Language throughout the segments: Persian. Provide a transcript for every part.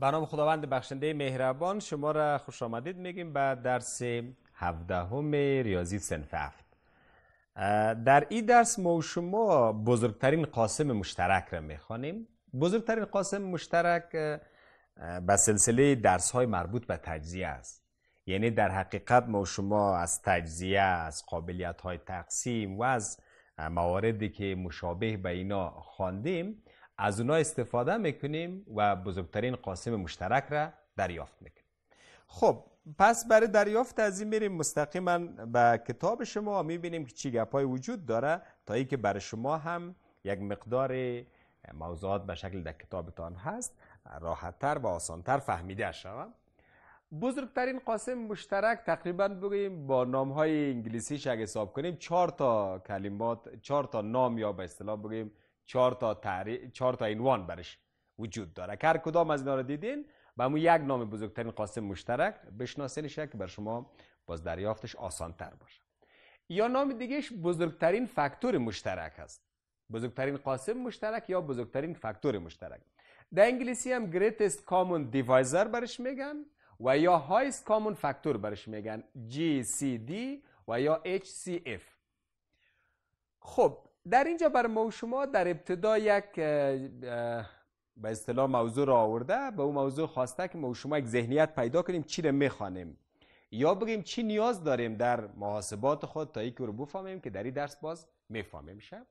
به نام خداوند بخشنده مهربان شما را خوش آمدید میگیم به درس هدهم ریاضی سنف هفت در این درس ما و شما بزرگترین قاسم مشترک را میخوانیم بزرگترین قاسم مشترک به سلسله درس های مربوط به تجزیه است یعنی در حقیقت ما و شما از تجزیه از قابلیت های تقسیم و از مواردی که مشابه به اینا خواندیم از اونا استفاده میکنیم و بزرگترین قاسم مشترک را دریافت میکنیم خب پس برای دریافت از این میریم مستقیما به کتاب شما میبینیم که چی گپای وجود داره تا ای که برای شما هم یک مقدار موضوعات به شکل در کتابتان هست راحتتر و آسانتر فهمیده شوم بزرگترین قاسم مشترک تقریبا بگوییم با نام های انگلیسیش اگه حساب کنیم چهار تا کلمات چهار تا نام یا به اصطلاح بگیم چهار تا انوان چهار تا عنوان برش وجود داره که هر کدام از اینا رو دیدین به مو یک نام بزرگترین قاسم مشترک بشناسینش که بر شما باز دریافتش آسان تر باشه یا نام دیگهش بزرگترین فاکتور مشترک هست بزرگترین قاسم مشترک یا بزرگترین فاکتور مشترک در انگلیسی هم greatest common divisor برش میگن و یا highest common factor برش میگن GCD و یا HCF خب در اینجا بر ما و شما در ابتدا یک به اصطلاح موضوع را آورده به اون موضوع خواسته که ما و شما یک ذهنیت پیدا کنیم چی را میخوانیم یا بگیم چی نیاز داریم در محاسبات خود تا یک رو بفهمیم که در این درس باز میفهمیم شد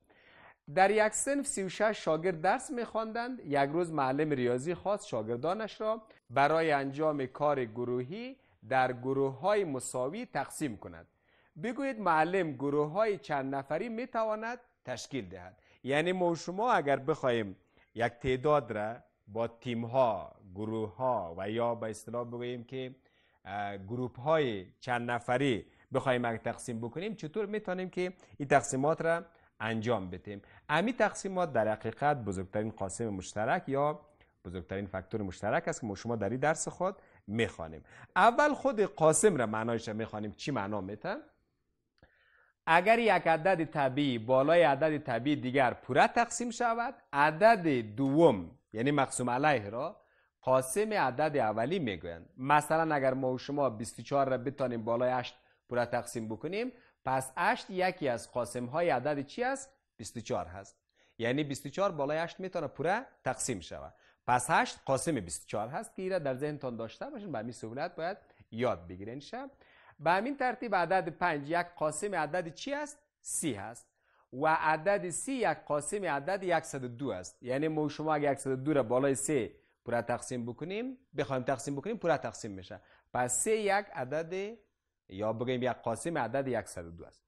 در یک سنف 36 شاگرد درس میخواندند یک روز معلم ریاضی خواست شاگردانش را برای انجام کار گروهی در گروه های مساوی تقسیم کند بگویید معلم گروه های چند نفری میتواند تشکیل دهد یعنی ما شما اگر بخوایم یک تعداد را با تیم ها گروه ها و یا به اصطلاح بگوییم که گروپ های چند نفری بخوایم اگر تقسیم بکنیم چطور میتونیم که این تقسیمات را انجام بدیم امی تقسیمات در حقیقت بزرگترین قاسم مشترک یا بزرگترین فاکتور مشترک است که ما شما در این درس خود میخوانیم اول خود قاسم را معنایش را میخوانیم چی معنا میتن اگر یک عدد طبیعی بالای عدد طبیعی دیگر پوره تقسیم شود عدد دوم یعنی مقسوم علیه را قاسم عدد اولی میگویند مثلا اگر ما و شما 24 را بتانیم بالای 8 پوره تقسیم بکنیم پس 8 یکی از قاسم های عدد چی است 24 هست یعنی 24 بالای 8 میتونه پوره تقسیم شود پس 8 قاسم 24 هست که ایره در ذهنتان داشته باشین به همین سهولت باید یاد بگیرین شب به همین ترتیب عدد پنج یک قاسم عدد چی است؟ سی هست و عدد سی یک قاسم عدد 102 است یعنی ما شما اگه 102 را بالای سه پورا تقسیم بکنیم بخوایم تقسیم بکنیم پورا تقسیم میشه پس سه یک عدد یا بگیم یک قاسم عدد 102 است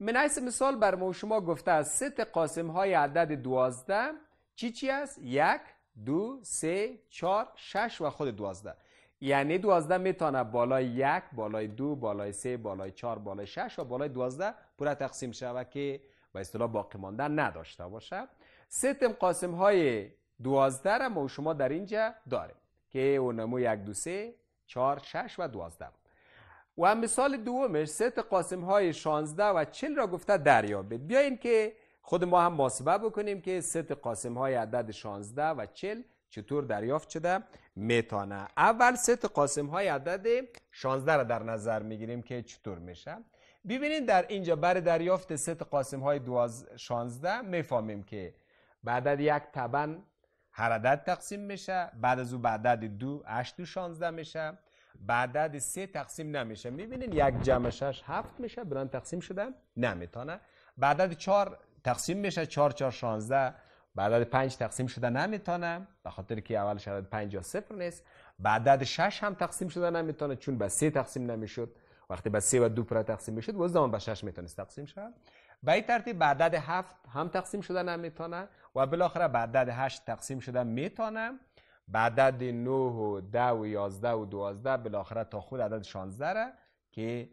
من حیث مثال بر ما شما گفته است ست قاسم های عدد 12 چی چی است؟ یک دو سه چهار شش و خود 12 یعنی دوازده میتونه بالای یک بالای دو بالای سه بالای چار، بالای شش و بالای دوازده پورا تقسیم شود که به اصطلاح باقی مانده نداشته باشه ستم قاسم های دوازده را ما شما در اینجا داریم که اونمو یک دو سه چار، شش و دوازده و مثال دومش ست قاسم های 16 و 40 را گفته دریابید بیاین که خود ما هم محاسبه بکنیم که ست قاسم های عدد 16 و 40 چطور دریافت شده میتانه اول ست قاسم های عدد 16 را در نظر میگیریم که چطور میشه ببینید در اینجا برای دریافت ست قاسم های 16 میفهمیم که بعد از یک تبن هر عدد تقسیم میشه بعد از او به عدد دو 8 و 16 میشه بعد عدد سه تقسیم نمیشه میبینید یک جمع شش هفت میشه بران تقسیم شده نمیتونه بعد عدد تقسیم میشه 4 4 16 بعد عدد 5 تقسیم شده نمیتانه به خاطر که اولش عدد 5 یا صفر نیست بعدد عدد 6 هم تقسیم شده نمیتونه چون به 3 تقسیم نمیشد وقتی به 3 و 2 پر تقسیم میشد باز زمان به 6 میتونست تقسیم شد به این ترتیب به عدد 7 هم تقسیم شده نمیتونه و بالاخره بعدد عدد 8 تقسیم شده میتانه بعدد عدد 9 و 10 و 11 و 12 بالاخره تا خود عدد 16 را که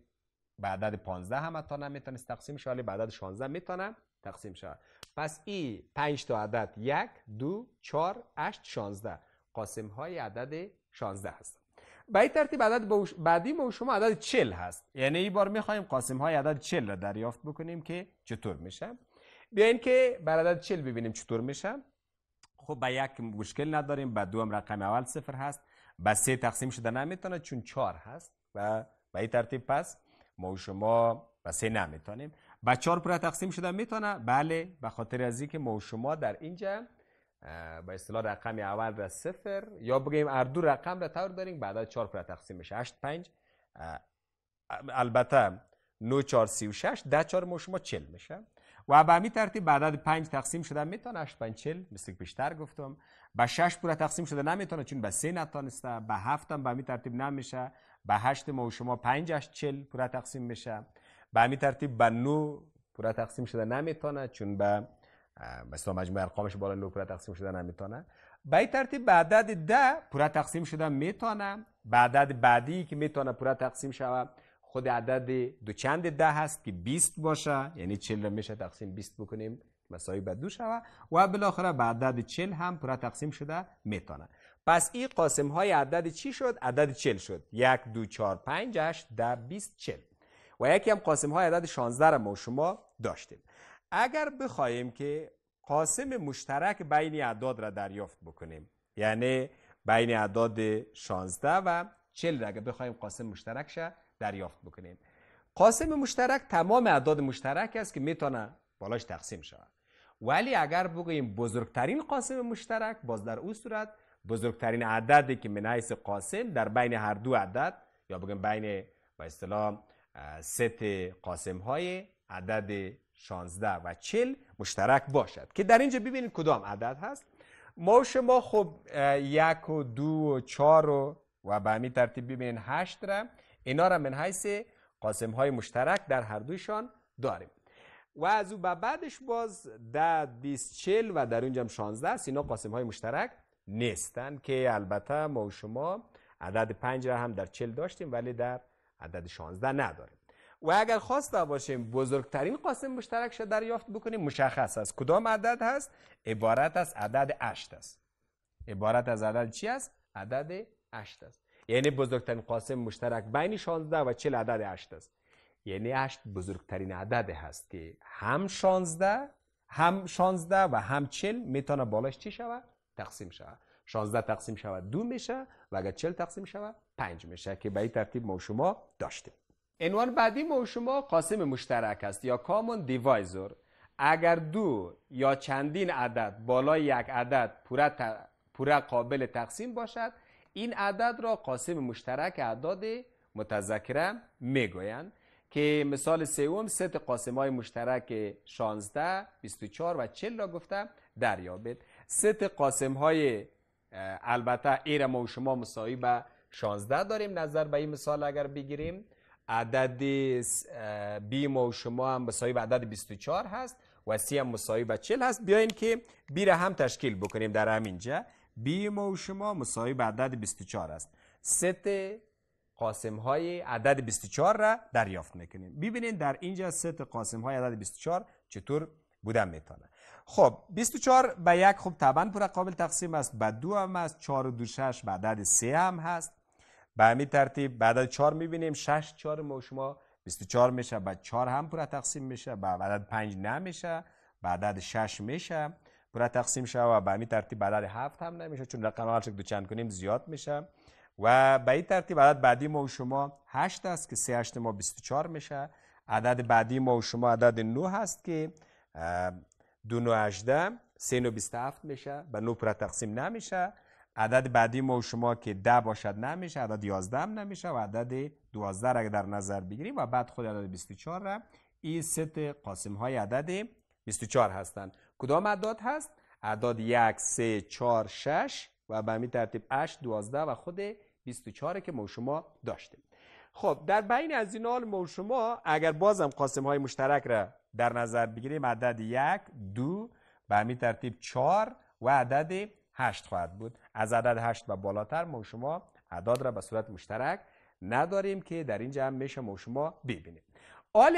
بعدد عدد 15 هم تا نمیتونست تقسیم شد ولی به عدد 16 میتونه تقسیم شود پس ای پنج تا عدد یک دو چهار هشت شانزده قاسم های عدد شانزده هست به این ترتیب عدد بعدی ما شما عدد چل هست یعنی این بار میخواییم قاسم های عدد چل را دریافت بکنیم که چطور میشه بیاین که بر عدد چل ببینیم چطور میشه خب به یک مشکل نداریم به دو هم رقم اول صفر هست به سه تقسیم شده نمیتونه چون چهار هست و به این ترتیب پس ما شما به سه نمیتونیم با چهار تقسیم شدن میتونه بله به خاطر از اینکه ما شما در اینجا با اصطلاح رقم اول را سفر یا بگیم اردو رقم را طور داریم از 4 پر تقسیم میشه 8 5 البته 9 4 36 10 4 ما شما 40 میشه و به همین ترتیب از 5 تقسیم شده میتونه 8 5 40 مثل بیشتر گفتم به 6 پورا تقسیم شده نمیتونه چون به 3 نتانسته به 7 هم به همین ترتیب نمیشه به 8 مو شما 5 40 تقسیم میشه به همین ترتیب به نو پورا تقسیم شده نمیتونه چون به مثلا مجموع ارقامش بالا نو پورا تقسیم شده نمیتونه به این ترتیب به عدد ده پورا تقسیم شده میتونه به عدد بعدی که میتونه پورا تقسیم شوه خود عدد دو چند ده هست که 20 باشه یعنی 40 میشه تقسیم 20 بکنیم مساوی به دو شوه و بالاخره به عدد 40 هم پورا تقسیم شده میتونه پس این قاسم های عدد چی شد؟ عدد 40 شد یک دو چار، پنج هشت ده بیست و یکی هم قاسم های عدد 16 را ما شما داشتیم اگر بخوایم که قاسم مشترک بین اعداد را دریافت بکنیم یعنی بین اعداد 16 و 40 را اگر بخوایم قاسم مشترک شه دریافت بکنیم قاسم مشترک تمام اعداد مشترک است که میتونه بالاش تقسیم شود ولی اگر بگوییم بزرگترین قاسم مشترک باز در او صورت بزرگترین عددی که من قاسم در بین هر دو عدد یا بگم بین با اصطلاح ست قاسم های عدد 16 و 40 مشترک باشد که در اینجا ببینید کدام عدد هست ما و شما خب یک و دو و چار و و به همین ترتیب ببینید هشت را اینا را من حیث قاسم های مشترک در هر دویشان داریم و از او به بعدش باز ده بیست چل و در اونجا هم است اینا قاسم های مشترک نیستن که البته ما و شما عدد پنج را هم در چل داشتیم ولی در عدد 16 نداره و اگر خواسته باشیم بزرگترین قاسم مشترک را دریافت بکنیم مشخص است کدام عدد هست عبارت از عدد 8 است عبارت از عدد چی است عدد 8 است یعنی بزرگترین قاسم مشترک بین 16 و 40 عدد 8 است یعنی 8 بزرگترین عدد هست که هم 16 هم 16 و هم 40 میتونه بالاش چی شود تقسیم شود 16 تقسیم شود دو میشه و اگر 40 تقسیم شود 5 میشه که به این ترتیب ما شما داشتیم عنوان بعدی ما شما قاسم مشترک است یا کامون دیوایزور اگر دو یا چندین عدد بالای یک عدد پورا, ت... پورا قابل تقسیم باشد این عدد را قاسم مشترک اعداد متذکره میگویند که مثال سوم ست قاسم های مشترک 16, 24 و 40 را گفتم دریابید ست قاسم های البته ایر ما و شما مساوی به 16 داریم نظر به این مثال اگر بگیریم عدد بی ما و شما هم مساوی به عدد 24 هست و سی هم مساوی به 40 هست بیاین که بی را هم تشکیل بکنیم در همینجا بی ما و شما مساوی به عدد 24 است ست قاسم های عدد 24 را دریافت میکنیم ببینید در اینجا ست قاسم های عدد 24 چطور بودن میتونه خب 24 به یک خب طبعا پر قابل تقسیم است به دو هم است 4 و دو 6 به عدد 3 هم هست به همین ترتیب به عدد 4 میبینیم 6 4 ما شما 24 میشه به 4 هم پر تقسیم میشه به عدد 5 نمیشه به عدد 6 میشه پر تقسیم شوه و به همین ترتیب به عدد 7 هم نمیشه چون رقم هر دو چند کنیم زیاد میشه و به این ترتیب عدد بعدی ما و شما 8 است که 3 8 ما 24 میشه عدد بعدی ما و شما عدد 9 هست که دو نو اجده سه و بیست میشه به نو پره تقسیم نمیشه عدد بعدی ما و شما که ده باشد نمیشه عدد یازده هم نمیشه و عدد دوازده را در نظر بگیریم و بعد خود عدد 24 را این ست قاسم های عدد 24 هستند کدام عدد هست عدد یک سه چهار شش و به همین ترتیب 8 و خود 24 که ما و شما داشتیم خب در بین از این حال ما و شما اگر بازم قاسم های مشترک را در نظر بگیریم عدد یک دو به همین ترتیب چهار و عدد هشت خواهد بود از عدد هشت و بالاتر ما شما اعداد را به صورت مشترک نداریم که در اینجا هم میشه ما شما ببینیم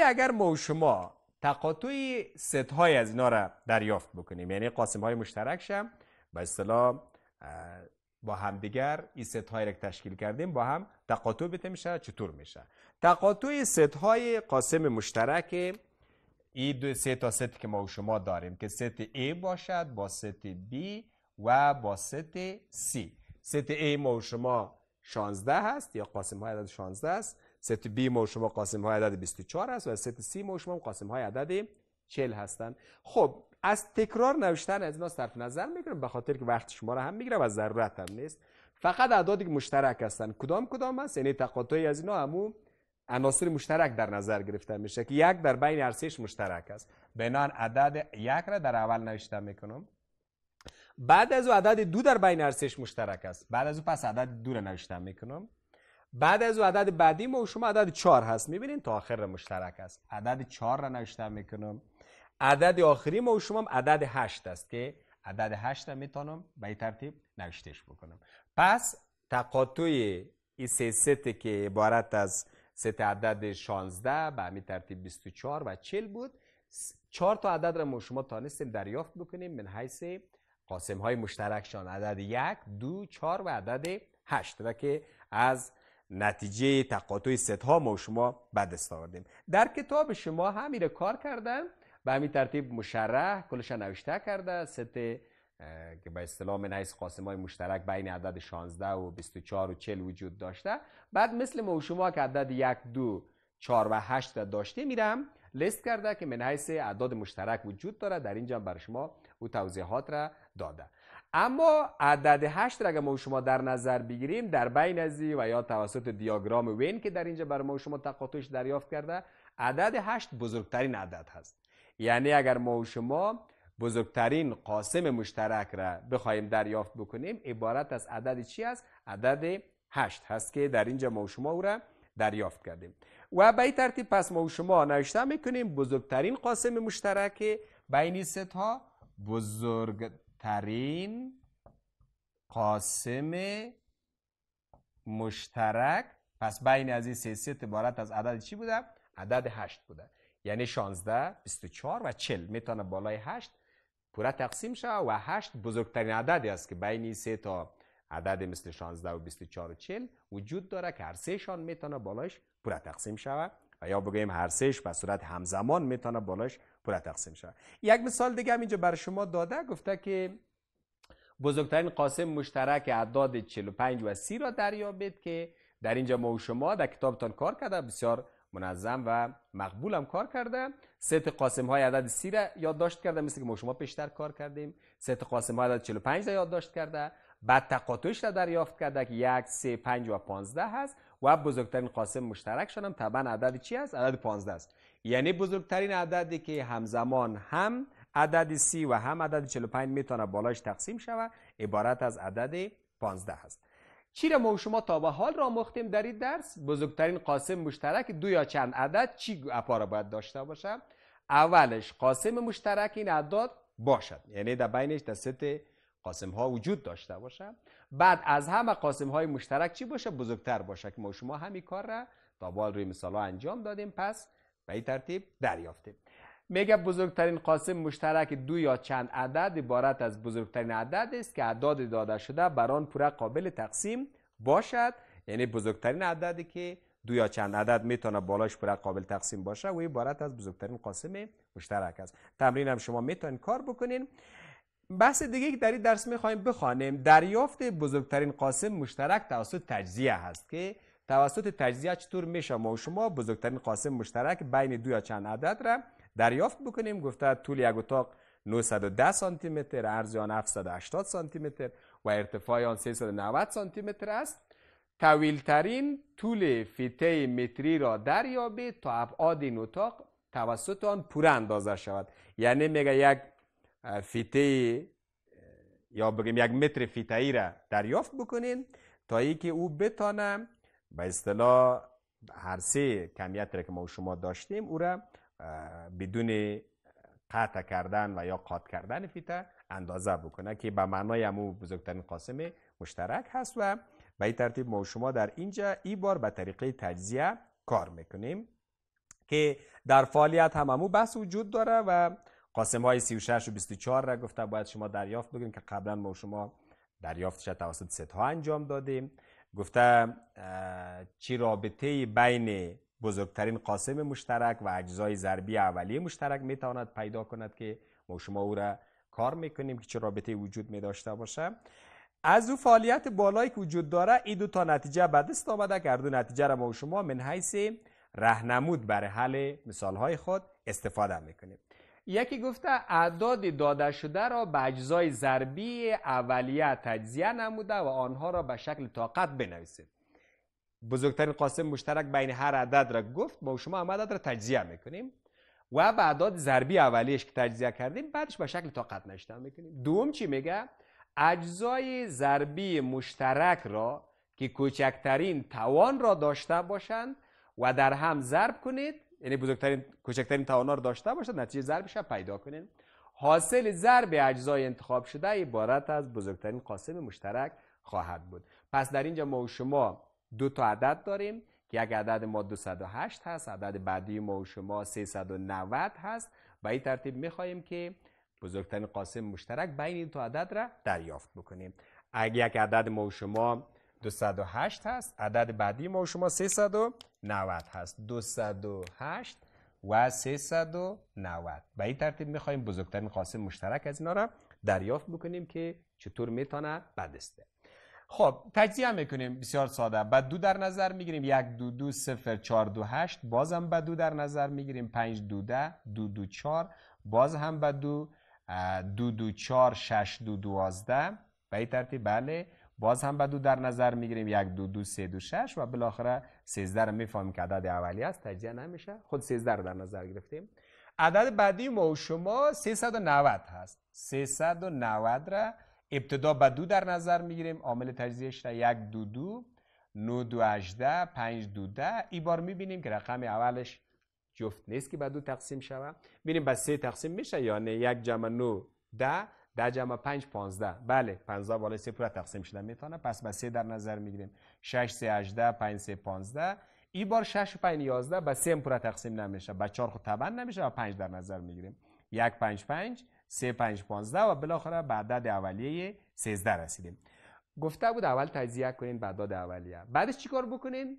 اگر ما شما تقاطع ست های از اینا را دریافت بکنیم یعنی قاسم های مشترک شم با اصطلاح با همدیگر این ست های را تشکیل کردیم با هم تقاطع بته میشه چطور میشه تقاطع ست های قاسم مشترک این دو سه تا ست که ما و شما داریم که ست A باشد با ست B و با ست C ست A ما و شما 16 هست یا قاسم های عدد 16 است ست B ما و شما قاسم های عدد 24 است و ست C ما و شما قاسم های عدد 40 هستند خب از تکرار نوشتن از اینا صرف نظر میکنم به خاطر که وقت شما را هم میگیرم و ضرورت هم نیست فقط اعدادی که مشترک هستن کدام کدام هست یعنی تقاطعی از اینا همون عناصر مشترک در نظر گرفته میشه که یک در بین ارسیش مشترک است بنان عدد یک را در اول نوشته میکنم بعد از او عدد دو در بین ارسیش مشترک است بعد از او پس عدد دو را نوشته میکنم بعد از او عدد بعدی ما و شما عدد چهار هست میبینین تا آخر مشترک است عدد چهار را نوشته میکنم عدد آخری ما و شما عدد هشت است که عدد هشت را میتونم به ترتیب نوشتش بکنم پس تقاطع این سه که عبارت از ست عدد 16 به همین ترتیب 24 و 40 بود چهار تا عدد را ما شما تانستیم دریافت بکنیم من حیث قاسم های مشترکشان عدد یک دو چهار و عدد هشت را که از نتیجه تقاطع ست ها ما شما بدست آوردیم در کتاب شما همین کار کردن به همین ترتیب مشرح کلش نوشته کرده ست که به اصطلاح من حیث قاسم های مشترک بین عدد 16 و 24 و 40 وجود داشته بعد مثل ما و شما که عدد 1 2 4 و 8 داشته میرم لیست کرده که من حیث اعداد مشترک وجود داره در اینجا بر شما او توضیحات را داده اما عدد 8 را اگر ما و شما در نظر بگیریم در بین ازی و یا توسط دیاگرام وین که در اینجا بر ما و شما تقاطعش دریافت کرده عدد 8 بزرگترین عدد هست یعنی اگر ما و شما بزرگترین قاسم مشترک را بخوایم دریافت بکنیم عبارت از عدد چی است عدد هشت هست که در اینجا ما و شما او را دریافت کردیم و به این ترتیب پس ما و شما نوشته میکنیم بزرگترین قاسم مشترک بین ست ها بزرگترین قاسم مشترک پس بین از این سه ست عبارت از عدد چی بوده؟ عدد هشت بوده یعنی 16 24 و 40 میتونه بالای 8 کره تقسیم شه و هشت بزرگترین عددی است که بین سه تا عدد مثل 16 و 24 و 40 وجود داره که هر شان میتونه بالاش پوره تقسیم شود و یا بگوییم هر سهش به صورت همزمان میتونه بالاش پوره تقسیم شود یک مثال دیگه هم اینجا بر شما داده گفته که بزرگترین قاسم مشترک اعداد 45 و 30 را دریابید که در اینجا ما و شما در کتابتان کار کرده بسیار منظم و مقبولم کار کردم ست قاسم های عدد سی را یادداشت کردم مثل که ما شما پیشتر کار کردیم ست قاسم های عدد 45 را یادداشت کرده بعد تقاطعش را دریافت کرده که یک سه پنج و 15 هست و بزرگترین قاسم مشترک شدم طبعا عدد چی است عدد 15 است یعنی بزرگترین عددی که همزمان هم عدد سی و هم عدد 45 میتونه بالاش تقسیم شود عبارت از عدد 15 هست چی ما و شما تا به حال را مختیم در این درس بزرگترین قاسم مشترک دو یا چند عدد چی اپا را باید داشته باشم اولش قاسم مشترک این اعداد باشد یعنی در بینش در ست قاسم ها وجود داشته باشم. بعد از همه قاسم های مشترک چی باشه بزرگتر باشه که ما شما همین کار را تا بال روی مثال ها انجام دادیم پس به این ترتیب دریافتیم میگه بزرگترین قاسم مشترک دو یا چند عدد عبارت از بزرگترین عدد است که اعداد داده شده بر آن پوره قابل تقسیم باشد یعنی بزرگترین عددی که دو یا چند عدد میتونه بالاش پوره قابل تقسیم باشه و عبارت از بزرگترین قاسم مشترک است تمرین هم شما میتونید کار بکنین بحث دیگه که در این درس میخوایم بخوانیم دریافت بزرگترین قاسم مشترک توسط تجزیه هست که توسط تجزیه چطور میشه ما و شما بزرگترین قاسم مشترک بین دو یا چند عدد را دریافت بکنیم گفته طول یک اتاق 910 سانتی متر عرض آن 780 سانتی متر و ارتفاع آن 390 سانتی متر است ترین طول فیته متری را دریابی تا ابعاد این اتاق توسط آن پوره اندازه شود یعنی میگه یک فیته یا بگیم یک متر فیته ای را دریافت بکنین تا که او بتانه به اصطلاح هر سه کمیت را که ما شما داشتیم او را بدون قطع کردن و یا قاط کردن فیته اندازه بکنه که به معنای امو بزرگترین قاسم مشترک هست و به این ترتیب ما شما در اینجا ای بار به طریقه تجزیه کار میکنیم که در فعالیت هم امو بحث وجود داره و قاسم های 36 و 24 را گفته باید شما دریافت بگیریم که قبلا ما و شما دریافتش توسط ست ها انجام دادیم گفته چی رابطه بین بزرگترین قاسم مشترک و اجزای ضربی اولیه مشترک میتواند پیدا کند که ما شما او را کار میکنیم که چه رابطه وجود می داشته باشه از او فعالیت بالایی که وجود داره این دو تا نتیجه به دست آمده که دو نتیجه را ما شما من حیث رهنمود بر حل مثال های خود استفاده میکنیم یکی گفته اعداد داده شده را به اجزای ضربی اولیه تجزیه نموده و آنها را به شکل طاقت بنویسید بزرگترین قاسم مشترک بین هر عدد را گفت ما شما هم عدد را تجزیه میکنیم و به اعداد ضربی اولیش که تجزیه کردیم بعدش به شکل طاقت نشتم میکنیم دوم چی میگه اجزای ضربی مشترک را که کوچکترین توان را داشته باشند و در هم ضرب کنید یعنی بزرگترین کوچکترین توان را داشته باشند نتیجه ضربش را پیدا کنید حاصل ضرب اجزای انتخاب شده عبارت از بزرگترین قاسم مشترک خواهد بود پس در اینجا ما شما دو تا عدد داریم که یک عدد ما 208 هست عدد بعدی ما و شما 390 هست و این ترتیب میخواییم که بزرگترین قاسم مشترک بین این دو عدد را دریافت بکنیم اگر یک عدد ما و شما 208 هست عدد بعدی ما و شما 390 هست 208 و 390 و این ترتیب میخواییم بزرگترین قاسم مشترک از اینا را دریافت بکنیم که چطور میتونه بدسته خب تجزیه میکنیم بسیار ساده دو در نظر میگیریم یک دو دو سفر چار دو هشت باز هم دو در نظر میگیریم پنج دو ده دو دو چار باز هم به دو دو دو چار شش دو دوازده به این ترتیب بله باز هم دو در نظر میگیریم یک دو دو سه دو شش و بالاخره سیزده رو میفهمیم که عدد اولی است تجزیه نمیشه خود سیزده رو در نظر گرفتیم عدد بعدی ما و شما 390 هست 390 را ابتدا به دو در نظر میگیریم عامل تجزیهش را یک دو دو نو دو هجده پنج دو ده ای بار میبینیم که رقم اولش جفت نیست که به دو تقسیم شود بینیم به سه تقسیم میشه یعنی یک جمع نو ده ده جمع پنج پانزده بله پانزده بالای سه پورا تقسیم شده میتونه پس به سه در نظر میگیریم شش سه هجده پنج سه پانزده ای بار شش و پنج یازده به سه پورا تقسیم نمیشه به چهار خود طبعا نمیشه و پنج در نظر میگیریم یک پنج پنج 3 5 15 و بالاخره به عدد اولیه 13 رسیدیم گفته بود اول تجزیه کنین بعد داد اولیه بعدش چیکار بکنین؟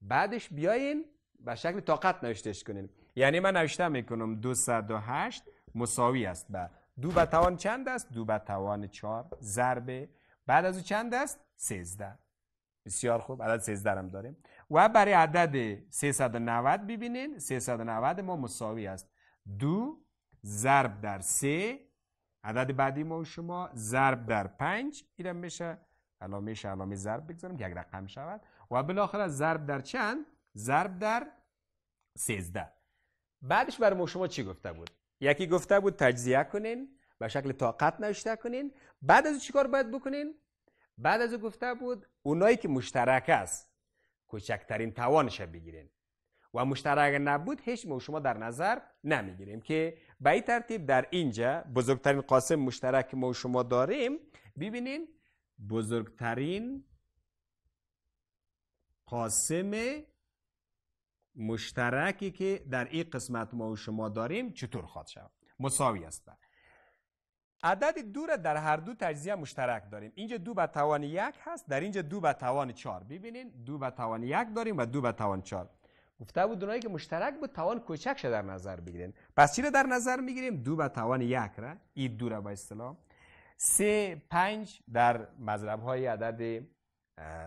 بعدش بیاین به شکل طاقت نوشتش کنین یعنی من نوشته میکنم 208 مساوی است به دو به توان چند است دو به توان 4 ضرب بعد از او چند است 13 بسیار خوب عدد 13 هم داریم و برای عدد 390 ببینین 390 ما مساوی است دو ضرب در سه عدد بعدی ما شما ضرب در پنج اینم میشه علامهش علامه ضرب بگذارم که یک رقم شود و بالاخره ضرب در چند ضرب در سیزده بعدش برای ما شما چی گفته بود یکی گفته بود تجزیه کنین به شکل طاقت نشته کنین بعد از چیکار باید بکنین بعد از او گفته بود اونایی که مشترک است کوچکترین توانش بگیرین و مشترک نبود هیچ ما شما در نظر نمیگیریم که به این ترتیب در اینجا بزرگترین قاسم مشترک ما و شما داریم ببینین بزرگترین قاسم مشترکی که در این قسمت ما و شما داریم چطور خواهد شود مساوی است عدد دو را در هر دو تجزیه مشترک داریم اینجا دو به توان یک هست در اینجا دو به توان چهار ببینین دو به توان یک داریم و دو به توان چهار گفته بود اونایی که مشترک بود توان کوچک شده در نظر بگیرین پس چی رو در نظر میگیریم دو به توان یک را این دو را به اصطلاح سه پنج در مذرب های عدد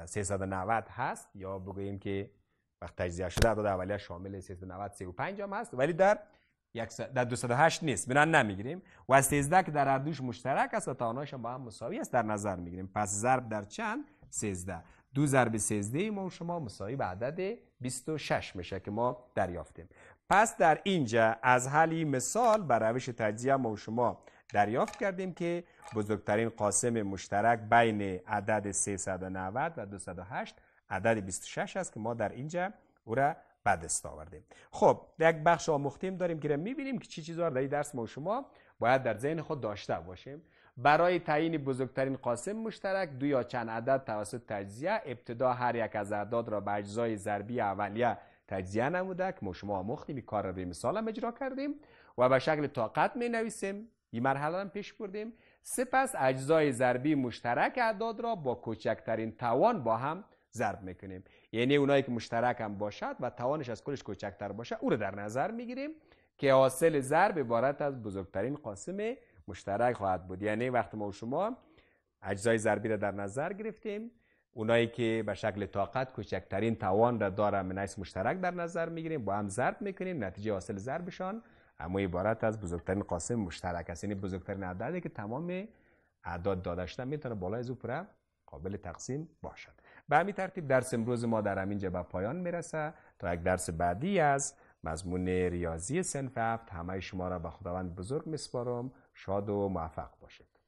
390 هست یا بگوییم که وقت تجزیه شده عدد اولیه شامل 390 35 هم هست ولی در در 208 نیست بنا نمیگیریم و 13 که در هر دوش مشترک است و تاناش با هم مساوی است در نظر میگیریم پس ضرب در چند 13 دو ضرب 13 ما شما مساوی به عدد 26 میشه که ما دریافتیم پس در اینجا از حلی مثال بر روش تجزیه ما و شما دریافت کردیم که بزرگترین قاسم مشترک بین عدد 390 و 208 عدد 26 است که ما در اینجا او را بدست آوردیم خب یک بخش آموختیم داریم که میبینیم که چی چیزها در درس ما و شما باید در ذهن خود داشته باشیم برای تعیین بزرگترین قاسم مشترک دو یا چند عدد توسط تجزیه ابتدا هر یک از اعداد را به اجزای ضربی اولیه تجزیه که ما شما این کار را به مثال اجرا کردیم و به شکل طاقت می نویسیم این مرحله هم پیش بردیم سپس اجزای ضربی مشترک اعداد را با کوچکترین توان با هم ضرب میکنیم یعنی اونایی که مشترک هم باشد و توانش از کلش کوچکتر باشد او را در نظر میگیریم که حاصل ضرب عبارت از بزرگترین قاسم مشترک خواهد بود یعنی وقتی ما و شما اجزای ضربی را در نظر گرفتیم اونایی که به شکل طاقت کوچکترین توان را داره من مشترک در نظر میگیریم با هم ضرب میکنیم نتیجه حاصل ضربشان اما عبارت از بزرگترین قاسم مشترک است یعنی بزرگترین عددی که تمام اعداد داده شده میتونه بالای از قابل تقسیم باشد به همین ترتیب درس امروز ما در همینجا به پایان میرسه تا یک درس بعدی از مضمون ریاضی سنف هفت همه شما را به خداوند بزرگ میسپارم شاد و موفق باشید